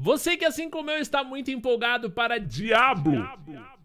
Você que assim como eu está muito empolgado para Diablo. Diablo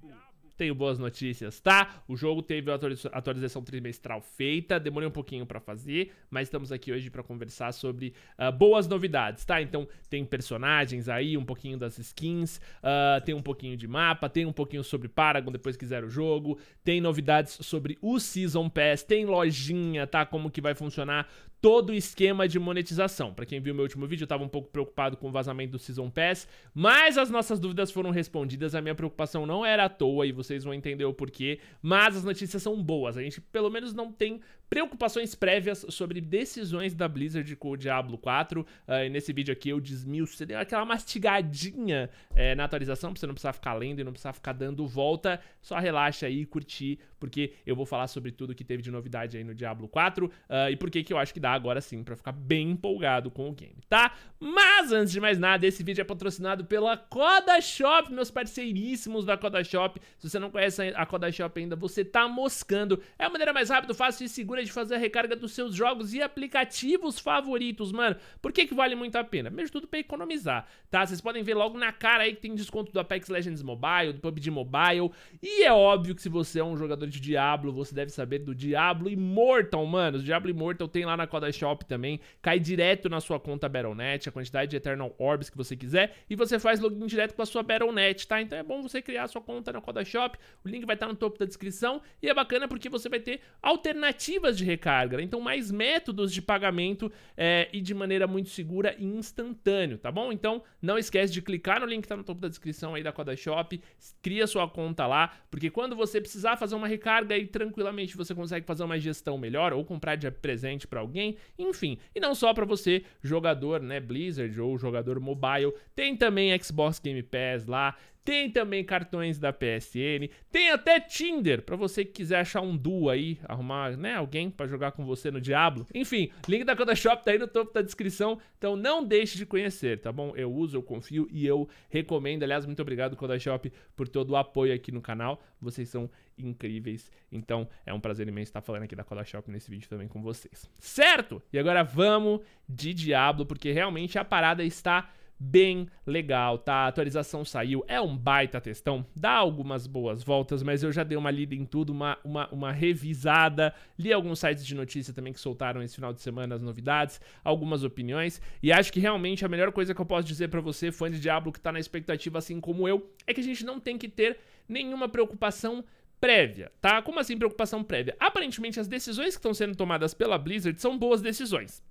tenho boas notícias, tá? O jogo teve a atualização trimestral feita, demorei um pouquinho para fazer, mas estamos aqui hoje para conversar sobre uh, boas novidades, tá? Então tem personagens aí, um pouquinho das skins, uh, tem um pouquinho de mapa, tem um pouquinho sobre Paragon depois que zera o jogo, tem novidades sobre o Season Pass, tem lojinha, tá? Como que vai funcionar todo o esquema de monetização. Para quem viu meu último vídeo, eu estava um pouco preocupado com o vazamento do Season Pass, mas as nossas dúvidas foram respondidas, a minha preocupação não era à toa e vocês vão entender o porquê, mas as notícias são boas. A gente pelo menos não tem preocupações prévias sobre decisões da Blizzard com o Diablo 4. Uh, ah, e nesse vídeo aqui eu você deu aquela mastigadinha é, na atualização, pra você não precisar ficar lendo e não precisar ficar dando volta. Só relaxa aí e curtir, porque eu vou falar sobre tudo que teve de novidade aí no Diablo 4 uh, ah, e por que que eu acho que dá agora sim pra ficar bem empolgado com o game, tá? Mas antes de mais nada, esse vídeo é patrocinado pela Coda Shop, meus parceiríssimos da Coda Shop. Se você não conhece a Coda Shop ainda, você tá moscando. É a maneira mais rápida, fácil e segura segura de fazer a recarga dos seus jogos e aplicativos favoritos, mano. Por que, que vale muito a pena? Primeiro de tudo pra economizar, tá? Vocês podem ver logo na cara aí que tem desconto do Apex Legends Mobile, do PUBG Mobile. E é óbvio que se você é um jogador de Diablo, você deve saber do Diablo Immortal, mano. O Diablo Immortal tem lá na Coda Shop também. Cai direto na sua conta Battle.net, a quantidade de Eternal Orbs que você quiser. E você faz login direto com a sua Battle.net, tá? Então é bom você criar a sua conta na Coda Shop. O link vai estar tá no topo da descrição. E é bacana porque você vai ter alternativas alternativas de recarga, né? então mais métodos de pagamento é, e de maneira muito segura e instantâneo, tá bom? Então não esquece de clicar no link que tá no topo da descrição aí da Coda cria sua conta lá, porque quando você precisar fazer uma recarga aí tranquilamente você consegue fazer uma gestão melhor ou comprar de presente para alguém, enfim, e não só para você jogador, né, Blizzard ou jogador mobile, tem também Xbox Game Pass lá, tem também cartões da PSN, tem até Tinder para você que quiser achar um duo aí, arrumar, né, alguém para jogar com você no Diablo. Enfim, link da Coda Shop tá aí no topo da descrição, então não deixe de conhecer, tá bom? Eu uso, eu confio e eu recomendo. Aliás, muito obrigado Coda Shop por todo o apoio aqui no canal. Vocês são incríveis. Então, é um prazer imenso estar falando aqui da Coda Shop nesse vídeo também com vocês. Certo? E agora vamos de Diablo, porque realmente a parada está bem legal, tá? A atualização saiu, é um baita testão, dá algumas boas voltas, mas eu já dei uma lida em tudo, uma, uma, uma revisada, li alguns sites de notícia também que soltaram esse final de semana as novidades, algumas opiniões, e acho que realmente a melhor coisa que eu posso dizer para você, fã de Diablo que tá na expectativa assim como eu, é que a gente não tem que ter nenhuma preocupação prévia, tá? Como assim preocupação prévia? Aparentemente as decisões que estão sendo tomadas pela Blizzard são boas decisões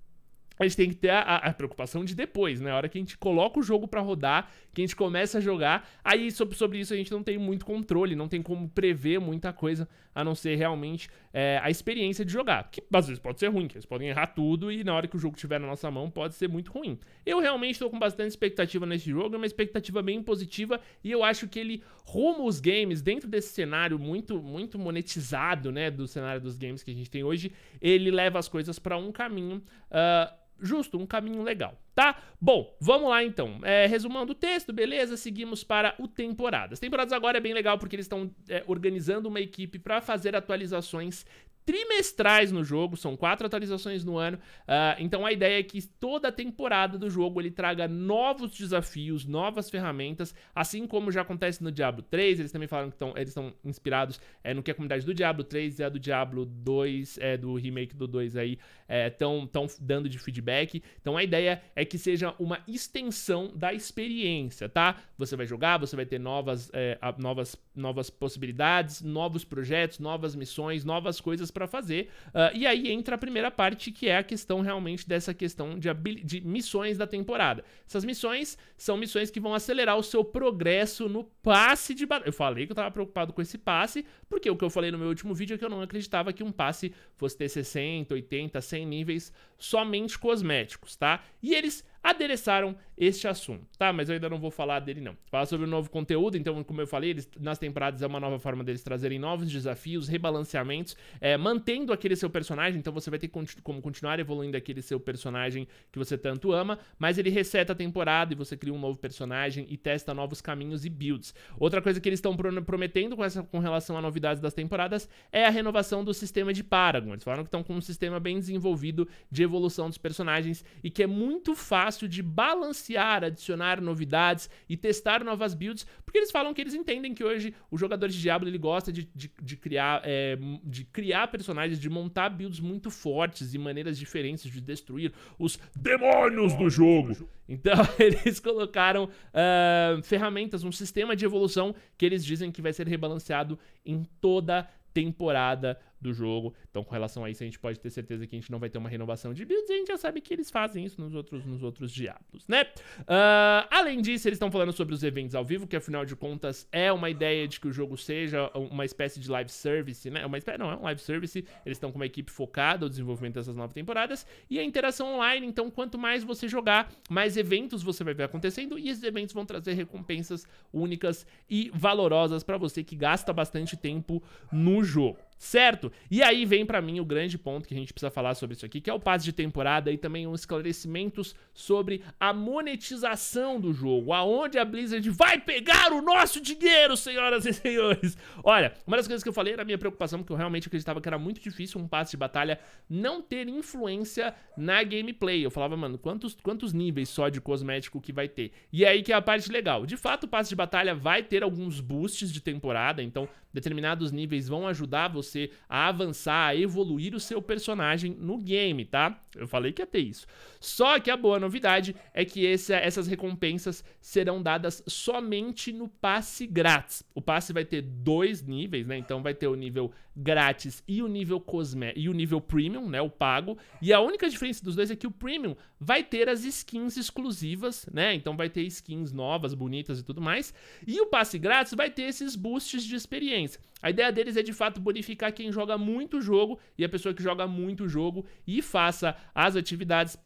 a gente tem que ter a, a, preocupação de depois, né? A hora que a gente coloca o jogo para rodar, que a gente começa a jogar, aí sobre, sobre isso a gente não tem muito controle, não tem como prever muita coisa, a não ser realmente é, a experiência de jogar. Que às vezes pode ser ruim, que eles podem errar tudo e na hora que o jogo estiver na nossa mão pode ser muito ruim. Eu realmente estou com bastante expectativa nesse jogo, é uma expectativa bem positiva e eu acho que ele rumo os games dentro desse cenário muito, muito monetizado, né? Do cenário dos games que a gente tem hoje, ele leva as coisas para um caminho. Uh, justo, um caminho legal, tá? Bom, vamos lá então. É, resumando o texto, beleza? Seguimos para o Temporadas. Temporadas agora é bem legal porque eles estão é, organizando uma equipe para fazer atualizações trimestrais no jogo, são quatro atualizações no ano. Uh, então a ideia é que toda temporada do jogo ele traga novos desafios, novas ferramentas, assim como já acontece no Diablo 3. Eles também falaram que tão, eles estão inspirados é, no que a comunidade do Diablo 3 e a do Diablo 2, é, eh, do remake do 2 aí, estão eh, é, dando de feedback. Então a ideia é que seja uma extensão da experiência, tá? Você vai jogar, você vai ter novas, novas, novas possibilidades, novos projetos, novas missões, novas coisas para fazer. Uh, e aí entra a primeira parte, que é a questão realmente dessa questão de, de missões da temporada. Essas missões são missões que vão acelerar o seu progresso no passe de batalha. Eu falei que eu tava preocupado com esse passe, porque o que eu falei no meu último vídeo é que eu não acreditava que um passe fosse ter 60, 80, 100 níveis somente cosméticos, tá? E eles adereçaram este assunto, tá? Mas eu ainda não vou falar dele não. Falar sobre o novo conteúdo, então, como eu falei, eles, nas temporadas é uma nova forma deles trazerem novos desafios, rebalanceamentos, é, mantendo aquele seu personagem, então você vai ter continu como continuar evoluindo aquele seu personagem que você tanto ama, mas ele reseta a temporada e você cria um novo personagem e testa novos caminhos e builds. Outra coisa que eles estão prometendo com, essa, com relação a novidades das temporadas é a renovação do sistema de Paragon. Eles falaram que estão com um sistema bem desenvolvido de evolução evolução dos personagens e que é muito fácil de balancear, adicionar novidades e testar novas builds, porque eles falam que eles entendem que hoje o jogador de Diablo ele gosta de, de, de criar, é, de criar personagens, de montar builds muito fortes e maneiras diferentes de destruir os demônios do jogo. Então eles colocaram uh, ferramentas, um sistema de evolução que eles dizem que vai ser rebalanceado em toda a temporada do jogo. Então, com relação a isso, a gente pode ter certeza que a gente não vai ter uma renovação de builds. E a gente já sabe que eles fazem isso nos outros, nos outros diabos, né? Uh, além disso, eles estão falando sobre os eventos ao vivo, que afinal de contas é uma ideia de que o jogo seja uma espécie de live service, né? É uma espécie, não, é um live service. Eles estão com uma equipe focada no desenvolvimento dessas novas temporadas. E a interação online, então, quanto mais você jogar, mais eventos você vai ver acontecendo. E esses eventos vão trazer recompensas únicas e valorosas para você que gasta bastante tempo no jogo. Certo? E aí vem para mim o grande ponto que a gente precisa falar sobre isso aqui, que é o passe de temporada e também uns esclarecimentos sobre a monetização do jogo, aonde a Blizzard vai pegar o nosso dinheiro, senhoras e senhores. Olha, uma das coisas que eu falei era a minha preocupação, porque eu realmente acreditava que era muito difícil um passe de batalha não ter influência na gameplay. Eu falava, mano, quantos, quantos níveis só de cosmético que vai ter? E aí que é a parte legal. De fato, o passe de batalha vai ter alguns boosts de temporada, então determinados níveis vão ajudar você você a avançar, a evoluir o seu personagem no game, tá? Eu falei que ia ter isso. Só que a boa novidade é que esse, essas recompensas serão dadas somente no passe grátis. O passe vai ter dois níveis, né? Então vai ter o nível grátis e o nível cosme e o nível premium, né? O pago. E a única diferença dos dois é que o premium vai ter as skins exclusivas, né? Então vai ter skins novas, bonitas e tudo mais. E o passe grátis vai ter esses boosts de experiência. A ideia deles é de fato bonificar ficar quem joga muito jogo e a pessoa que joga muito jogo e faça as atividades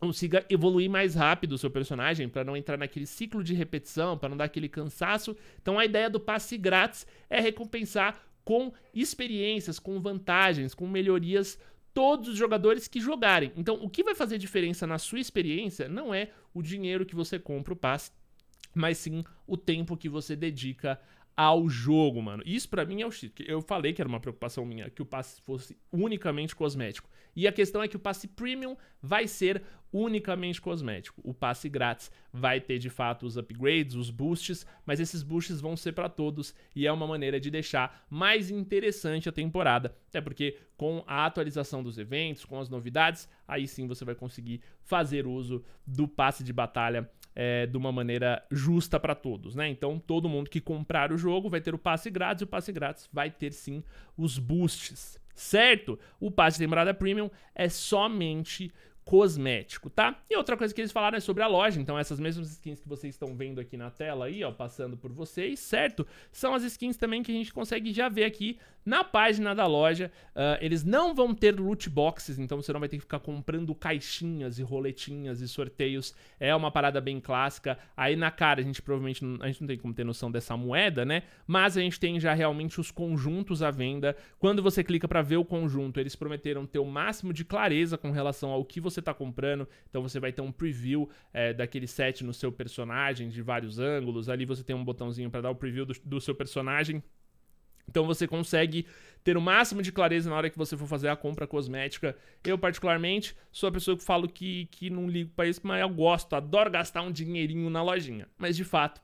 consiga evoluir mais rápido o seu personagem para não entrar naquele ciclo de repetição, para não dar aquele cansaço. Então a ideia do passe grátis é recompensar com experiências, com vantagens, com melhorias todos os jogadores que jogarem. Então o que vai fazer diferença na sua experiência não é o dinheiro que você compra o passe, mas sim o tempo que você dedica ao jogo, mano. Isso para mim é o shit. Eu falei que era uma preocupação minha, que o passe fosse unicamente cosmético. E a questão é que o passe premium vai ser unicamente cosmético. O passe grátis vai ter de fato os upgrades, os boosts, mas esses boosts vão ser para todos e é uma maneira de deixar mais interessante a temporada, até porque com a atualização dos eventos, com as novidades, aí sim você vai conseguir fazer uso do passe de batalha é, de uma maneira justa para todos, né? Então todo mundo que comprar o jogo vai ter o passe grátis, e o passe grátis vai ter sim os boosts, certo? O passe de temporada premium é somente cosmético, tá? E outra coisa que eles falaram é sobre a loja, então essas mesmas skins que vocês estão vendo aqui na tela aí, ó, passando por vocês, certo? São as skins também que a gente consegue já ver aqui na página da loja. Uh, eles não vão ter loot boxes, então você não vai ter que ficar comprando caixinhas e roletinhas e sorteios. É uma parada bem clássica. Aí na cara a gente provavelmente a gente não tem como ter noção dessa moeda, né? Mas a gente tem já realmente os conjuntos à venda. Quando você clica para ver o conjunto, eles prometeram ter o máximo de clareza com relação ao que você você está comprando, então você vai ter um preview é, daquele set no seu personagem, de vários ângulos. Ali você tem um botãozinho para dar o preview do, do seu personagem. Então você consegue ter o máximo de clareza na hora que você for fazer a compra cosmética. Eu, particularmente, sou a pessoa que falo que, que não ligo para isso, mas eu gosto, adoro gastar um dinheirinho na lojinha. Mas de fato,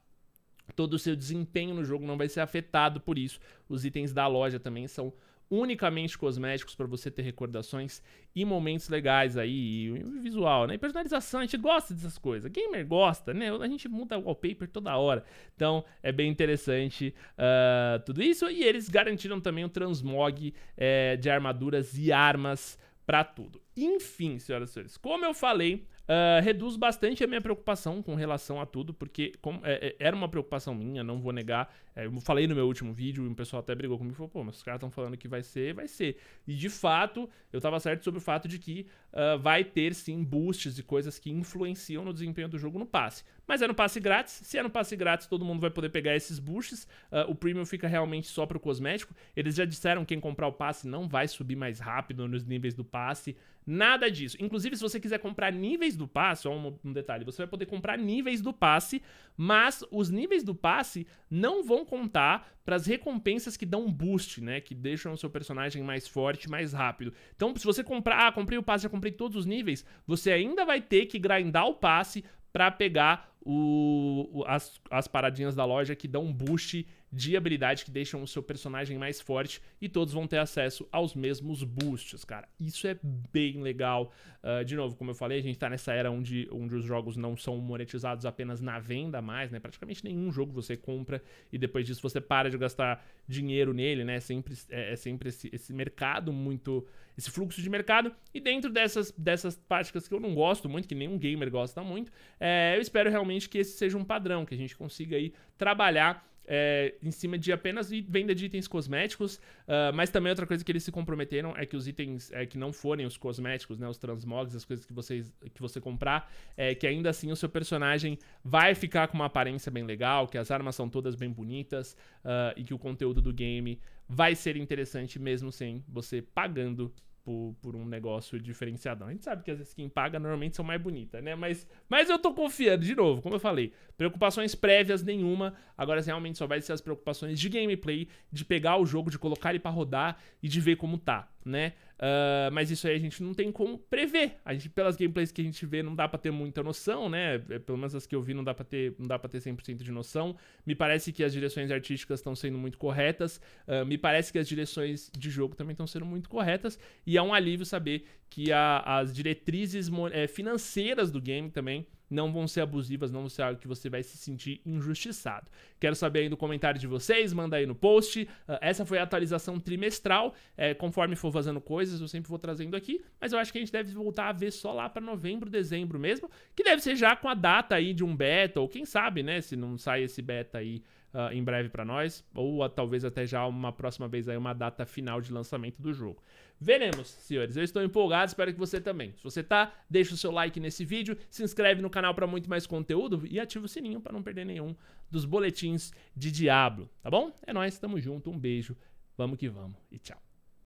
todo o seu desempenho no jogo não vai ser afetado por isso. Os itens da loja também são unicamente cosméticos para você ter recordações e momentos legais aí, e visual, né? E personalização, a gente gosta dessas coisas. Gamer gosta, né? A gente muda o wallpaper toda hora. Então, é bem interessante uh, tudo isso. E eles garantiram também o transmog é, de armaduras e armas para tudo. Enfim, senhoras e senhores, como eu falei, ah, reduz bastante a minha preocupação com relação a tudo, porque como, é, é, era uma preocupação minha, não vou negar. É, eu falei no meu último vídeo, e o pessoal até brigou comigo, falou, pô, mas os caras estão falando que vai ser, vai ser. E de fato, eu tava certo sobre o fato de que uh, vai ter sim boosts e coisas que influenciam no desempenho do jogo no passe. Mas é no passe grátis, se é no passe grátis, todo mundo vai poder pegar esses boosts. Uh, o premium fica realmente só para o cosmético. Eles já disseram que quem comprar o passe não vai subir mais rápido nos níveis do passe. Nada disso. Inclusive, se você quiser comprar níveis do passe, ó, um, um, detalhe, você vai poder comprar níveis do passe, mas os níveis do passe não vão contar para as recompensas que dão um boost, né? Que deixam o seu personagem mais forte, mais rápido. Então, se você comprar, ah, comprei o passe, já comprei todos os níveis, você ainda vai ter que grindar o passe para pegar o, as, as paradinhas da loja que dão um boost de habilidade que deixam o seu personagem mais forte e todos vão ter acesso aos mesmos boosts, cara. Isso é bem legal. Uh, de novo, como eu falei, a gente tá nessa era onde, onde os jogos não são monetizados apenas na venda mais, né? Praticamente nenhum jogo você compra e depois disso você para de gastar dinheiro nele, né? É sempre, é, é sempre esse, esse mercado muito... Esse fluxo de mercado. E dentro dessas, dessas práticas que eu não gosto muito, que nenhum gamer gosta muito, é, eu espero realmente que esse seja um padrão, que a gente consiga aí trabalhar é, em cima de apenas venda de itens cosméticos, uh, mas também outra coisa que eles se comprometeram é que os itens é, que não forem os cosméticos, né, os transmogs, as coisas que, vocês, que você comprar, é, que ainda assim o seu personagem vai ficar com uma aparência bem legal, que as armas são todas bem bonitas uh, e que o conteúdo do game vai ser interessante mesmo sem você pagando por, por um negócio diferenciadão. A gente sabe que as skins pagas normalmente são mais bonitas, né? Mas, mas eu tô confiando, de novo, como eu falei, preocupações prévias nenhuma. Agora realmente só vai ser as preocupações de gameplay, de pegar o jogo, de colocar ele para rodar e de ver como tá né? Uh, mas isso aí a gente não tem como prever. A gente, pelas gameplays que a gente vê, não dá pra ter muita noção, né? É, pelo menos as que eu vi, não dá pra ter, não dá pra ter 100% de noção. Me parece que as direções artísticas estão sendo muito corretas. Uh, me parece que as direções de jogo também estão sendo muito corretas. E é um alívio saber que a, as diretrizes é, financeiras do game também não vão ser abusivas, não vão ser algo que você vai se sentir injustiçado. Quero saber aí no comentário de vocês, manda aí no post. Uh, essa foi a atualização trimestral. É, conforme for vazando coisas, eu sempre vou trazendo aqui, mas eu acho que a gente deve voltar a ver só lá para novembro, dezembro mesmo, que deve ser já com a data aí de um beta, ou quem sabe, né, se não sai esse beta aí uh, em breve para nós, ou uh, talvez até já uma próxima vez aí uma data final de lançamento do jogo. Veremos, senhores. Eu estou empolgado, espero que você também. Se você tá, deixa o seu like nesse vídeo, se inscreve no canal para muito mais conteúdo e ativa o sininho para não perder nenhum dos boletins de Diablo, tá bom? É nós, tamo junto, um beijo, vamos que vamos e tchau.